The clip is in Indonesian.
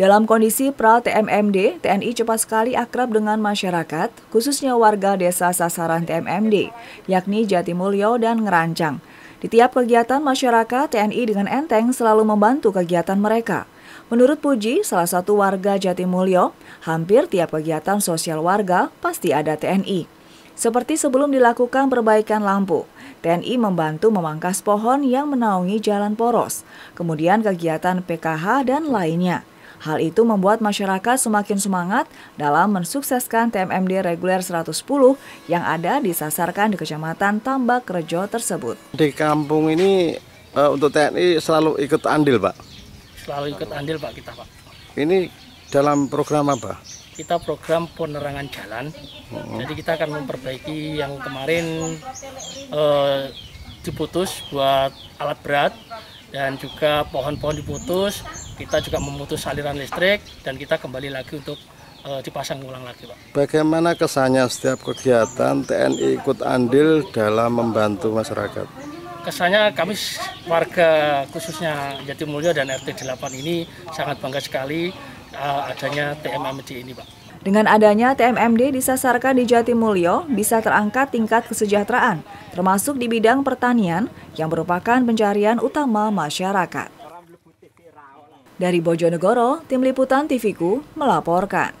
Dalam kondisi pra TMMD, TNI cepat sekali akrab dengan masyarakat, khususnya warga desa sasaran TMMD, yakni Jatimulyo dan Ngerancang. Di tiap kegiatan masyarakat, TNI dengan enteng selalu membantu kegiatan mereka. Menurut Puji, salah satu warga Jatimulyo, hampir tiap kegiatan sosial warga pasti ada TNI. Seperti sebelum dilakukan perbaikan lampu, TNI membantu memangkas pohon yang menaungi jalan poros, kemudian kegiatan PKH dan lainnya. Hal itu membuat masyarakat semakin semangat dalam mensukseskan TMMD reguler 110 yang ada disasarkan di Kecamatan Tambak Rejo tersebut. Di kampung ini eh, untuk TNI selalu ikut andil, Pak. Selalu ikut andil, Pak kita, Pak. Ini dalam program apa? Kita program penerangan jalan. Hmm. Jadi kita akan memperbaiki yang kemarin eh, diputus buat alat berat dan juga pohon-pohon diputus kita juga memutus aliran listrik dan kita kembali lagi untuk e, dipasang ulang lagi Pak. Bagaimana kesannya setiap kegiatan TNI ikut andil dalam membantu masyarakat? Kesannya kami warga khususnya Jatimulyo dan RT 8 ini sangat bangga sekali e, adanya TMMC ini Pak. Dengan adanya TMMD disasarkan di Jatimulyo bisa terangkat tingkat kesejahteraan, termasuk di bidang pertanian yang merupakan pencarian utama masyarakat. Dari Bojonegoro, Tim Liputan TVku melaporkan.